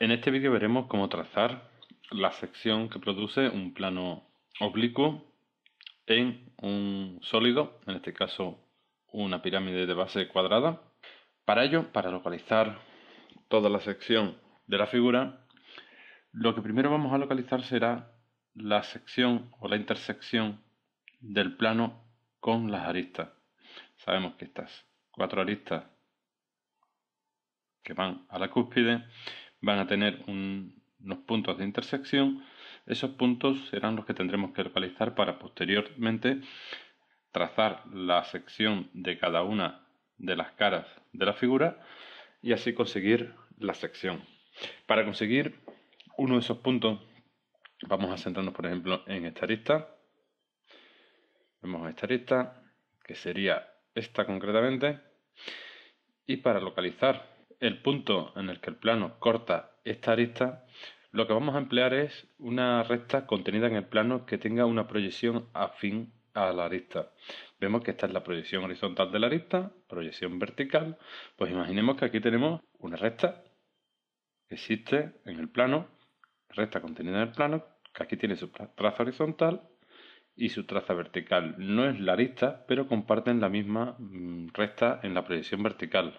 En este vídeo veremos cómo trazar la sección que produce un plano oblicuo en un sólido, en este caso una pirámide de base cuadrada. Para ello, para localizar toda la sección de la figura, lo que primero vamos a localizar será la sección o la intersección del plano con las aristas. Sabemos que estas cuatro aristas que van a la cúspide van a tener unos puntos de intersección. Esos puntos serán los que tendremos que localizar para posteriormente trazar la sección de cada una de las caras de la figura y así conseguir la sección. Para conseguir uno de esos puntos, vamos a centrarnos, por ejemplo, en esta arista. Vemos esta arista, que sería esta concretamente. Y para localizar el punto en el que el plano corta esta arista, lo que vamos a emplear es una recta contenida en el plano que tenga una proyección afín a la arista. Vemos que esta es la proyección horizontal de la arista, proyección vertical. Pues imaginemos que aquí tenemos una recta que existe en el plano, recta contenida en el plano, que aquí tiene su traza horizontal y su traza vertical. No es la arista, pero comparten la misma mm, recta en la proyección vertical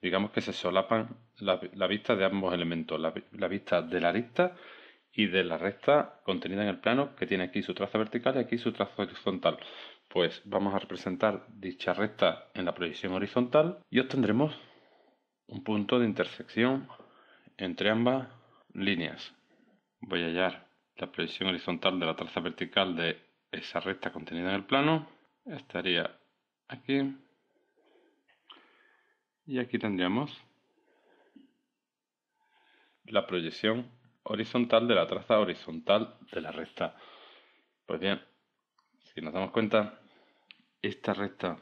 digamos que se solapan la vista de ambos elementos, la, la vista de la arista y de la recta contenida en el plano que tiene aquí su traza vertical y aquí su traza horizontal. Pues vamos a representar dicha recta en la proyección horizontal y obtendremos un punto de intersección entre ambas líneas. Voy a hallar la proyección horizontal de la traza vertical de esa recta contenida en el plano. Estaría aquí. Y aquí tendríamos la proyección horizontal de la traza horizontal de la recta. Pues bien, si nos damos cuenta, esta recta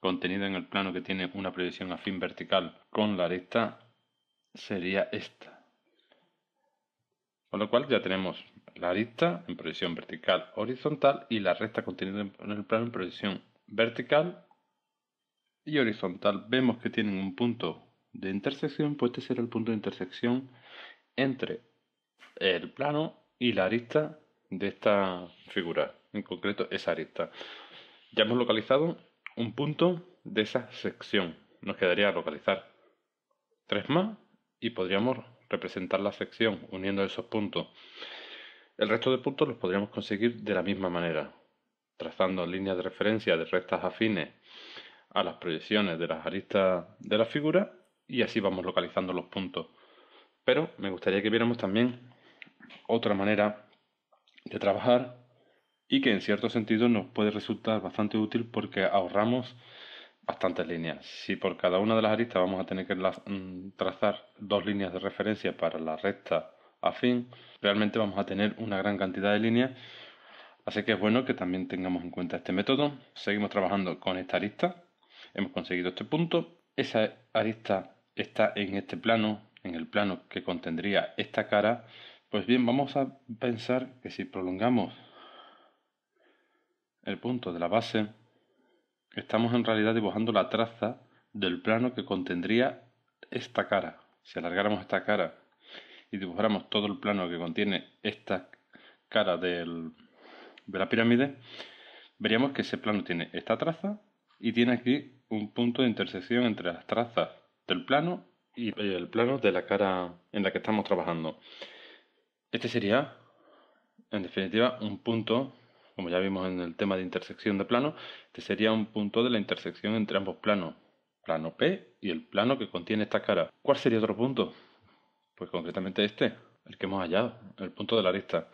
contenida en el plano que tiene una proyección afín vertical con la recta sería esta. Con lo cual ya tenemos la arista en proyección vertical horizontal y la recta contenida en el plano en proyección vertical horizontal vemos que tienen un punto de intersección, pues este será el punto de intersección entre el plano y la arista de esta figura, en concreto esa arista. Ya hemos localizado un punto de esa sección, nos quedaría localizar tres más y podríamos representar la sección uniendo esos puntos. El resto de puntos los podríamos conseguir de la misma manera, trazando líneas de referencia de rectas afines a las proyecciones de las aristas de la figura y así vamos localizando los puntos. Pero me gustaría que viéramos también otra manera de trabajar y que en cierto sentido nos puede resultar bastante útil porque ahorramos bastantes líneas. Si por cada una de las aristas vamos a tener que mm, trazar dos líneas de referencia para la recta afín, realmente vamos a tener una gran cantidad de líneas. Así que es bueno que también tengamos en cuenta este método. Seguimos trabajando con esta arista Hemos conseguido este punto. Esa arista está en este plano, en el plano que contendría esta cara. Pues bien, vamos a pensar que si prolongamos el punto de la base, estamos en realidad dibujando la traza del plano que contendría esta cara. Si alargáramos esta cara y dibujáramos todo el plano que contiene esta cara de la pirámide, veríamos que ese plano tiene esta traza y tiene aquí un punto de intersección entre las trazas del plano y eh, el plano de la cara en la que estamos trabajando. Este sería, en definitiva, un punto, como ya vimos en el tema de intersección de plano, este sería un punto de la intersección entre ambos planos, plano P y el plano que contiene esta cara. ¿Cuál sería otro punto? Pues concretamente este, el que hemos hallado, el punto de la arista.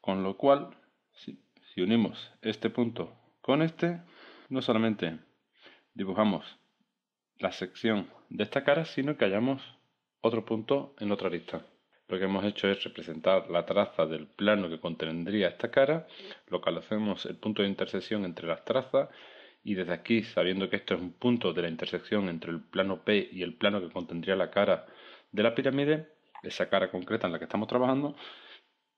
Con lo cual, si, si unimos este punto con este, no solamente dibujamos la sección de esta cara, sino que hallamos otro punto en otra lista Lo que hemos hecho es representar la traza del plano que contendría esta cara, localizamos el punto de intersección entre las trazas y desde aquí, sabiendo que esto es un punto de la intersección entre el plano P y el plano que contendría la cara de la pirámide, esa cara concreta en la que estamos trabajando,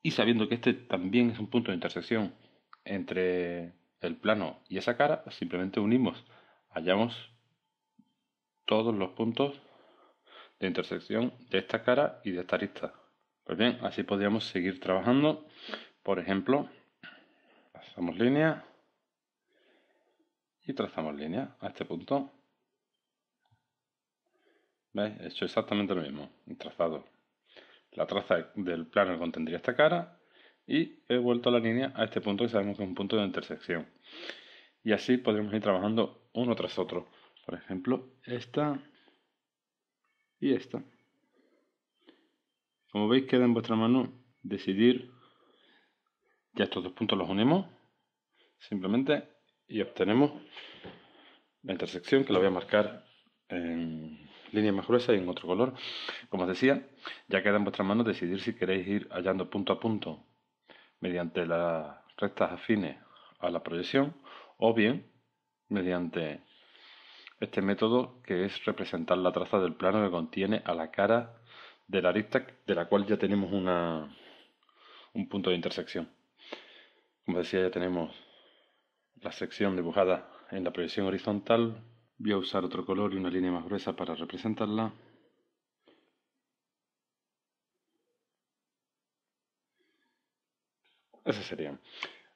y sabiendo que este también es un punto de intersección entre el plano y esa cara, simplemente unimos hallamos todos los puntos de intersección de esta cara y de esta arista. Pues bien, así podríamos seguir trabajando. Por ejemplo, trazamos línea y trazamos línea a este punto. ¿Veis? He hecho exactamente lo mismo, He trazado. La traza del plano que contendría esta cara y he vuelto la línea a este punto que sabemos que es un punto de intersección. Y así podríamos ir trabajando uno tras otro. Por ejemplo, esta y esta. Como veis, queda en vuestra mano decidir. Ya estos dos puntos los unimos. Simplemente. Y obtenemos la intersección que la voy a marcar en línea más gruesa y en otro color. Como os decía, ya queda en vuestra mano decidir si queréis ir hallando punto a punto mediante las rectas afines a la proyección o bien mediante este método que es representar la traza del plano que contiene a la cara de la arista de la cual ya tenemos un punto de intersección. Como decía, ya tenemos la sección dibujada en la proyección horizontal. Voy a usar otro color y una línea más gruesa para representarla. Ese sería.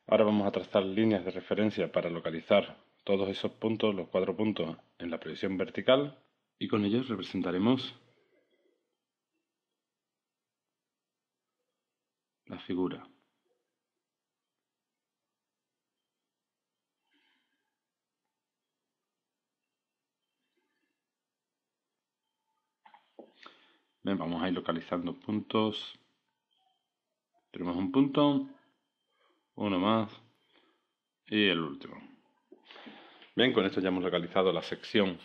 Ahora vamos a trazar líneas de referencia para localizar todos esos puntos, los cuatro puntos, en la proyección vertical y con ellos representaremos la figura. vamos a ir localizando puntos. Tenemos un punto, uno más y el último. Bien, con esto ya hemos localizado la sección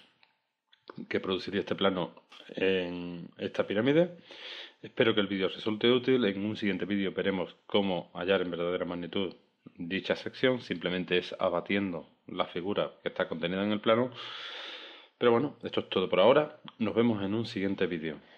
que produciría este plano en esta pirámide. Espero que el vídeo resulte útil. En un siguiente vídeo veremos cómo hallar en verdadera magnitud dicha sección. Simplemente es abatiendo la figura que está contenida en el plano. Pero bueno, esto es todo por ahora. Nos vemos en un siguiente vídeo.